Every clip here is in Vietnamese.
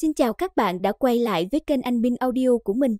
Xin chào các bạn đã quay lại với kênh Anh Bin Audio của mình.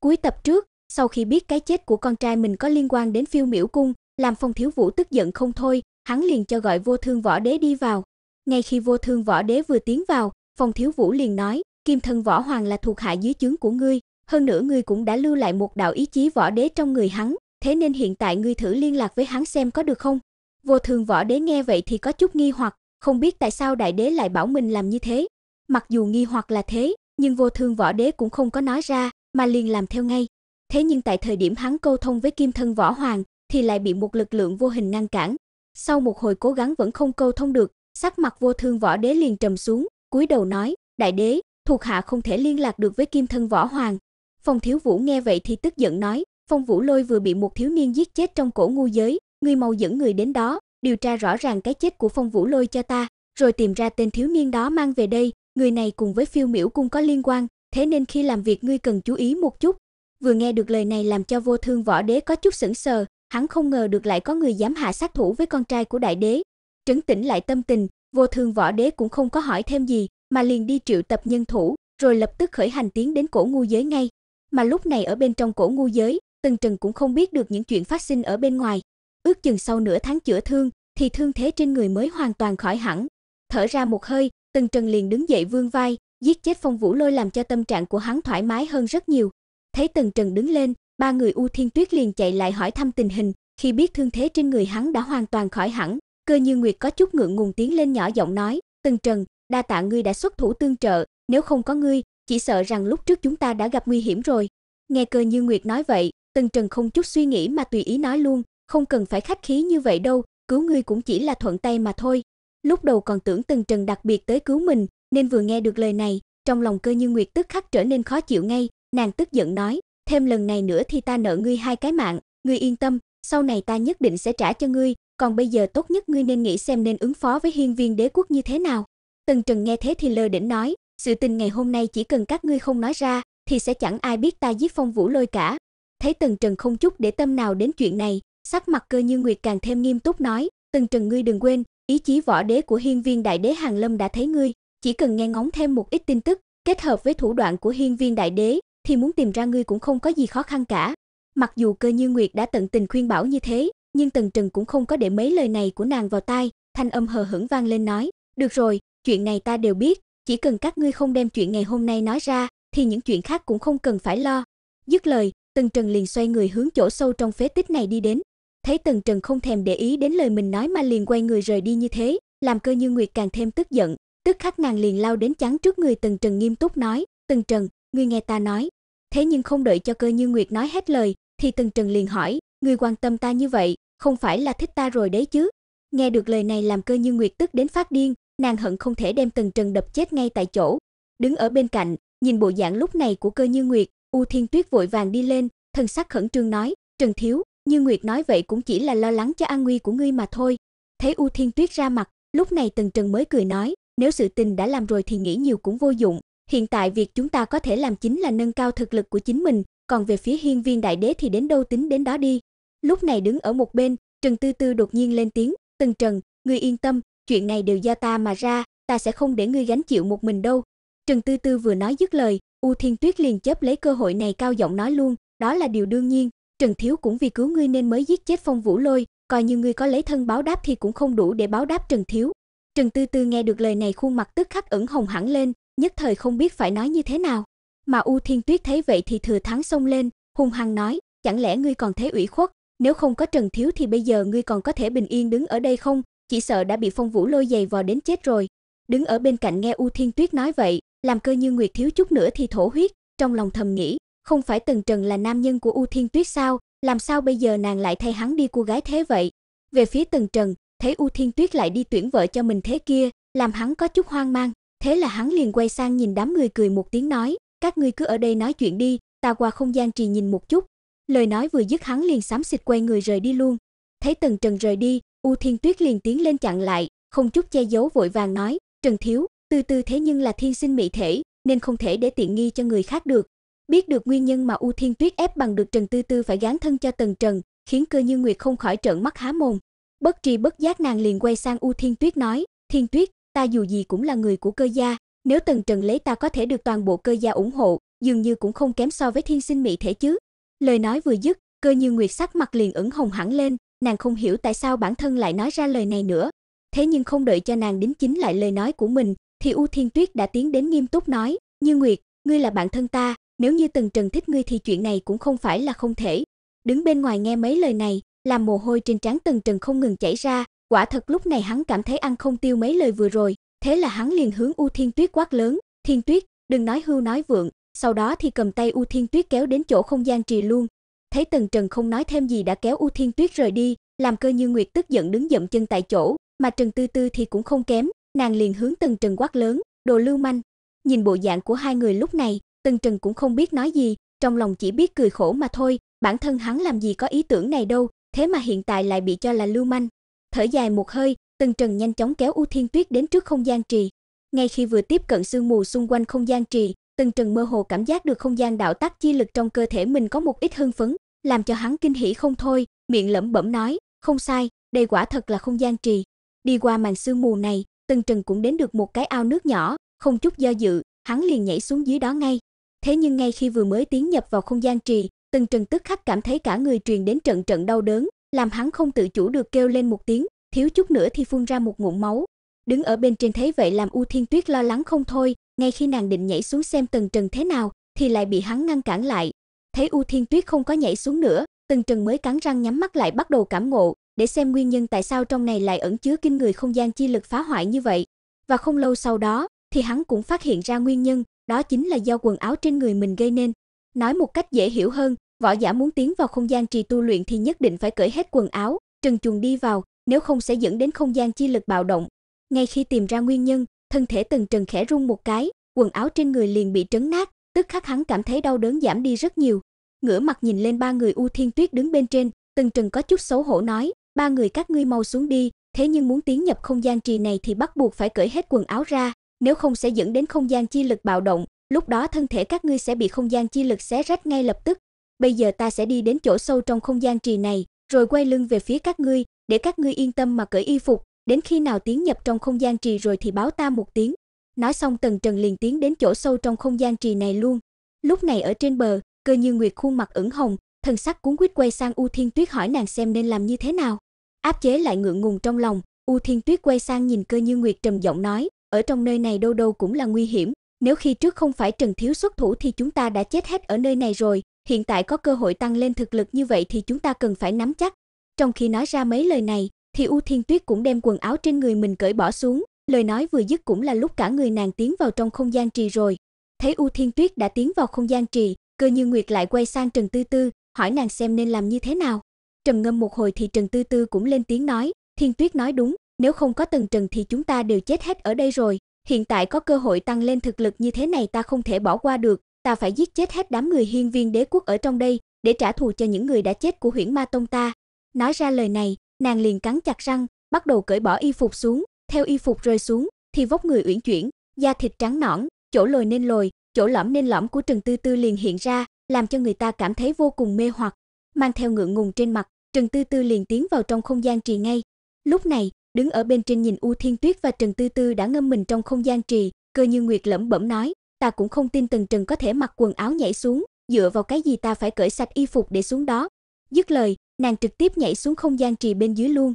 Cuối tập trước, sau khi biết cái chết của con trai mình có liên quan đến phiêu miễu cung, làm phong thiếu vũ tức giận không thôi, hắn liền cho gọi vô thương võ đế đi vào. Ngay khi vô thương võ đế vừa tiến vào, phong thiếu vũ liền nói, kim thân võ hoàng là thuộc hạ dưới chướng của ngươi, hơn nữa ngươi cũng đã lưu lại một đạo ý chí võ đế trong người hắn, thế nên hiện tại ngươi thử liên lạc với hắn xem có được không. Vô thương võ đế nghe vậy thì có chút nghi hoặc, không biết tại sao đại đế lại bảo mình làm như thế, mặc dù nghi hoặc là thế, nhưng Vô Thương Võ Đế cũng không có nói ra, mà liền làm theo ngay. Thế nhưng tại thời điểm hắn câu thông với Kim Thân Võ Hoàng thì lại bị một lực lượng vô hình ngăn cản. Sau một hồi cố gắng vẫn không câu thông được, sắc mặt Vô Thương Võ Đế liền trầm xuống, cúi đầu nói: "Đại đế, thuộc hạ không thể liên lạc được với Kim Thân Võ Hoàng." Phong Thiếu Vũ nghe vậy thì tức giận nói: "Phong Vũ Lôi vừa bị một thiếu niên giết chết trong cổ ngu giới, ngươi mau dẫn người đến đó, điều tra rõ ràng cái chết của Phong Vũ Lôi cho ta, rồi tìm ra tên thiếu niên đó mang về đây, Người này cùng với phiêu miễu cung có liên quan, thế nên khi làm việc ngươi cần chú ý một chút. Vừa nghe được lời này làm cho vô thương võ đế có chút sững sờ, hắn không ngờ được lại có người dám hạ sát thủ với con trai của đại đế. Trấn tĩnh lại tâm tình, vô thương võ đế cũng không có hỏi thêm gì, mà liền đi triệu tập nhân thủ, rồi lập tức khởi hành tiến đến cổ ngu giới ngay. Mà lúc này ở bên trong cổ ngu giới, Tần Trần cũng không biết được những chuyện phát sinh ở bên ngoài. Ước chừng sau nửa tháng chữa thương, thì thương thế trên người mới hoàn toàn khỏi hẳn. Thở ra một hơi, Tần Trần liền đứng dậy vươn vai, giết chết Phong Vũ Lôi làm cho tâm trạng của hắn thoải mái hơn rất nhiều. Thấy Tần Trần đứng lên, ba người U Thiên Tuyết liền chạy lại hỏi thăm tình hình, khi biết thương thế trên người hắn đã hoàn toàn khỏi hẳn, Cơ Như Nguyệt có chút ngượng ngùng tiến lên nhỏ giọng nói, "Tần Trần, đa tạ ngươi đã xuất thủ tương trợ, nếu không có ngươi, chỉ sợ rằng lúc trước chúng ta đã gặp nguy hiểm rồi." Nghe Cơ Như Nguyệt nói vậy, Tần Trần không chút suy nghĩ mà tùy ý nói luôn, không cần phải khách khí như vậy đâu, cứu ngươi cũng chỉ là thuận tay mà thôi, lúc đầu còn tưởng Tần Trần đặc biệt tới cứu mình, nên vừa nghe được lời này, trong lòng Cơ Như Nguyệt tức khắc trở nên khó chịu ngay, nàng tức giận nói, thêm lần này nữa thì ta nợ ngươi hai cái mạng, ngươi yên tâm, sau này ta nhất định sẽ trả cho ngươi, còn bây giờ tốt nhất ngươi nên nghĩ xem nên ứng phó với hiên viên đế quốc như thế nào. Tần Trần nghe thế thì lơ đỉnh nói, sự tình ngày hôm nay chỉ cần các ngươi không nói ra, thì sẽ chẳng ai biết ta giết Phong Vũ Lôi cả. Thấy Tần Trần không chút để tâm nào đến chuyện này, sắc mặt Cơ Như Nguyệt càng thêm nghiêm túc nói, "Tần Trần ngươi đừng quên, Ý chí võ đế của hiên viên đại đế Hàng Lâm đã thấy ngươi, chỉ cần nghe ngóng thêm một ít tin tức, kết hợp với thủ đoạn của hiên viên đại đế, thì muốn tìm ra ngươi cũng không có gì khó khăn cả. Mặc dù Cơ Như Nguyệt đã tận tình khuyên bảo như thế, nhưng Tần Trần cũng không có để mấy lời này của nàng vào tai, thanh âm hờ hững vang lên nói, "Được rồi, chuyện này ta đều biết, chỉ cần các ngươi không đem chuyện ngày hôm nay nói ra, thì những chuyện khác cũng không cần phải lo." Dứt lời, Tần Trần liền xoay người hướng chỗ sâu trong phế tích này đi đến thấy Tần Trần không thèm để ý đến lời mình nói mà liền quay người rời đi như thế, làm Cơ Như Nguyệt càng thêm tức giận, tức khắc nàng liền lao đến chắn trước người Tần Trần nghiêm túc nói, "Tần Trần, ngươi nghe ta nói." Thế nhưng không đợi cho Cơ Như Nguyệt nói hết lời, thì Tần Trần liền hỏi, "Ngươi quan tâm ta như vậy, không phải là thích ta rồi đấy chứ?" Nghe được lời này làm Cơ Như Nguyệt tức đến phát điên, nàng hận không thể đem Tần Trần đập chết ngay tại chỗ. Đứng ở bên cạnh, nhìn bộ dạng lúc này của Cơ Như Nguyệt, U Thiên Tuyết vội vàng đi lên, thần sắc khẩn trương nói, "Trần thiếu, như Nguyệt nói vậy cũng chỉ là lo lắng cho an nguy của ngươi mà thôi. Thấy U Thiên Tuyết ra mặt, lúc này Tần Trần mới cười nói, nếu sự tình đã làm rồi thì nghĩ nhiều cũng vô dụng, hiện tại việc chúng ta có thể làm chính là nâng cao thực lực của chính mình, còn về phía Hiên Viên Đại Đế thì đến đâu tính đến đó đi. Lúc này đứng ở một bên, Trần Tư Tư đột nhiên lên tiếng, "Tần Trần, ngươi yên tâm, chuyện này đều do ta mà ra, ta sẽ không để ngươi gánh chịu một mình đâu." Trần Tư Tư vừa nói dứt lời, U Thiên Tuyết liền chớp lấy cơ hội này cao giọng nói luôn, đó là điều đương nhiên, Trần Thiếu cũng vì cứu ngươi nên mới giết chết Phong Vũ Lôi, coi như ngươi có lấy thân báo đáp thì cũng không đủ để báo đáp Trần Thiếu. Trần Tư Tư nghe được lời này khuôn mặt tức khắc ửng hồng hẳn lên, nhất thời không biết phải nói như thế nào. Mà U Thiên Tuyết thấy vậy thì thừa thắng xông lên, hung hăng nói, chẳng lẽ ngươi còn thấy ủy khuất, nếu không có Trần Thiếu thì bây giờ ngươi còn có thể bình yên đứng ở đây không, chỉ sợ đã bị Phong Vũ Lôi giày vò đến chết rồi. Đứng ở bên cạnh nghe U Thiên Tuyết nói vậy, làm cơ như Nguyệt thiếu chút nữa thì thổ huyết, trong lòng thầm nghĩ, không phải Tần Trần là nam nhân của U Thiên Tuyết sao, làm sao bây giờ nàng lại thay hắn đi cô gái thế vậy? Về phía Tần Trần, thấy U Thiên Tuyết lại đi tuyển vợ cho mình thế kia, làm hắn có chút hoang mang, thế là hắn liền quay sang nhìn đám người cười một tiếng nói, các ngươi cứ ở đây nói chuyện đi, ta qua không gian trì nhìn một chút. Lời nói vừa dứt hắn liền xám xịt quay người rời đi luôn. Thấy Tần Trần rời đi, U Thiên Tuyết liền tiến lên chặn lại, không chút che giấu vội vàng nói, "Trần thiếu, tư tư thế nhưng là thiên sinh mỹ thể, nên không thể để tiện nghi cho người khác được, Biết được nguyên nhân mà U Thiên Tuyết ép bằng được Trần Tư Tư phải gán thân cho Tần Trần, khiến Cơ Như Nguyệt không khỏi trợn mắt há mồm. Bất tri bất giác nàng liền quay sang U Thiên Tuyết nói, "Thiên Tuyết, ta dù gì cũng là người của Cơ gia, nếu Tần Trần lấy ta có thể được toàn bộ Cơ gia ủng hộ, dường như cũng không kém so với Thiên Sinh Mỹ thể chứ." Lời nói vừa dứt, Cơ Như Nguyệt sắc mặt liền ửng hồng hẳn lên, nàng không hiểu tại sao bản thân lại nói ra lời này nữa. Thế nhưng không đợi cho nàng đính chính lại lời nói của mình, thì U Thiên Tuyết đã tiến đến nghiêm túc nói, "Như Nguyệt, ngươi là bạn thân ta, nếu như Tần Trần thích ngươi thì chuyện này cũng không phải là không thể. Đứng bên ngoài nghe mấy lời này, làm mồ hôi trên trán Tần Trần không ngừng chảy ra, quả thật lúc này hắn cảm thấy ăn không tiêu mấy lời vừa rồi, thế là hắn liền hướng U Thiên Tuyết quát lớn, "Thiên Tuyết, đừng nói hưu nói vượng." Sau đó thì cầm tay U Thiên Tuyết kéo đến chỗ không gian trì luôn. Thấy Tần Trần không nói thêm gì đã kéo U Thiên Tuyết rời đi, làm Cơ Như Nguyệt tức giận đứng dậm chân tại chỗ, mà Trần Tư Tư thì cũng không kém, nàng liền hướng Tần Trần quát lớn, "Đồ lưu manh!" Nhìn bộ dạng của hai người lúc này, tần Trần cũng không biết nói gì, trong lòng chỉ biết cười khổ mà thôi, bản thân hắn làm gì có ý tưởng này đâu, thế mà hiện tại lại bị cho là lưu manh. Thở dài một hơi, tần Trần nhanh chóng kéo U Thiên Tuyết đến trước không gian trì. Ngay khi vừa tiếp cận sương mù xung quanh không gian trì, tần Trần mơ hồ cảm giác được không gian đạo tắc chi lực trong cơ thể mình có một ít hưng phấn, làm cho hắn kinh hỉ không thôi, miệng lẩm bẩm nói, không sai, đây quả thật là không gian trì. Đi qua màn sương mù này, tần Trần cũng đến được một cái ao nước nhỏ, không chút do dự, hắn liền nhảy xuống dưới đó ngay. Thế nhưng ngay khi vừa mới tiến nhập vào không gian trì, Tần Trần tức khắc cảm thấy cả người truyền đến trận trận đau đớn, làm hắn không tự chủ được kêu lên một tiếng, thiếu chút nữa thì phun ra một ngụm máu. Đứng ở bên trên thấy vậy làm U Thiên Tuyết lo lắng không thôi, ngay khi nàng định nhảy xuống xem Tần Trần thế nào thì lại bị hắn ngăn cản lại. Thấy U Thiên Tuyết không có nhảy xuống nữa, Tần Trần mới cắn răng nhắm mắt lại bắt đầu cảm ngộ, để xem nguyên nhân tại sao trong này lại ẩn chứa kinh người không gian chi lực phá hoại như vậy. Và không lâu sau đó, thì hắn cũng phát hiện ra nguyên nhân, đó chính là do quần áo trên người mình gây nên. Nói một cách dễ hiểu hơn, võ giả muốn tiến vào không gian trì tu luyện thì nhất định phải cởi hết quần áo, trần chuồng đi vào, nếu không sẽ dẫn đến không gian chi lực bạo động. Ngay khi tìm ra nguyên nhân, thân thể Tần Trần khẽ rung một cái, quần áo trên người liền bị trấn nát, tức khắc hắn cảm thấy đau đớn giảm đi rất nhiều. Ngửa mặt nhìn lên ba người U Thiên Tuyết đứng bên trên, Tần Trần có chút xấu hổ nói, ba người các ngươi mau xuống đi, thế nhưng muốn tiến nhập không gian trì này thì bắt buộc phải cởi hết quần áo ra, nếu không sẽ dẫn đến không gian chi lực bạo động, lúc đó thân thể các ngươi sẽ bị không gian chi lực xé rách ngay lập tức. Bây giờ ta sẽ đi đến chỗ sâu trong không gian trì này, rồi quay lưng về phía các ngươi, để các ngươi yên tâm mà cởi y phục, đến khi nào tiến nhập trong không gian trì rồi thì báo ta một tiếng. Nói xong Tần Trần liền tiến đến chỗ sâu trong không gian trì này luôn. Lúc này ở trên bờ, Cơ Như Nguyệt khuôn mặt ửng hồng, thần sắc cuốn quýt quay sang U Thiên Tuyết hỏi nàng xem nên làm như thế nào. Áp chế lại ngượng ngùng trong lòng, U Thiên Tuyết quay sang nhìn Cơ Như Nguyệt trầm giọng nói, ở trong nơi này đâu đâu cũng là nguy hiểm, nếu khi trước không phải Trần Thiếu xuất thủ thì chúng ta đã chết hết ở nơi này rồi, hiện tại có cơ hội tăng lên thực lực như vậy thì chúng ta cần phải nắm chắc. Trong khi nói ra mấy lời này, thì U Thiên Tuyết cũng đem quần áo trên người mình cởi bỏ xuống, lời nói vừa dứt cũng là lúc cả người nàng tiến vào trong không gian trì rồi. Thấy U Thiên Tuyết đã tiến vào không gian trì, Cơ Như Nguyệt lại quay sang Trần Tư Tư, hỏi nàng xem nên làm như thế nào. Trầm ngâm một hồi thì Trần Tư Tư cũng lên tiếng nói, "Thiên Tuyết nói đúng, nếu không có Tần Trần thì chúng ta đều chết hết ở đây rồi, hiện tại có cơ hội tăng lên thực lực như thế này ta không thể bỏ qua được, ta phải giết chết hết đám người hiên viên đế quốc ở trong đây, để trả thù cho những người đã chết của Huyễn Ma tông ta." Nói ra lời này, nàng liền cắn chặt răng, bắt đầu cởi bỏ y phục xuống, theo y phục rơi xuống, thì vóc người uyển chuyển, da thịt trắng nõn, chỗ lồi nên lồi, chỗ lõm nên lõm của Trần Tư Tư liền hiện ra, làm cho người ta cảm thấy vô cùng mê hoặc. Mang theo ngượng ngùng trên mặt, Trần Tư Tư liền tiến vào trong không gian trì ngay. Lúc này, đứng ở bên trên nhìn U Thiên Tuyết và Trần Tư Tư đã ngâm mình trong không gian trì, Cơ Như Nguyệt lẩm bẩm nói, ta cũng không tin Tần Trần có thể mặc quần áo nhảy xuống, dựa vào cái gì ta phải cởi sạch y phục để xuống đó. Dứt lời, nàng trực tiếp nhảy xuống không gian trì bên dưới luôn.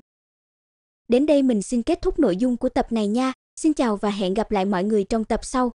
Đến đây mình xin kết thúc nội dung của tập này nha. Xin chào và hẹn gặp lại mọi người trong tập sau.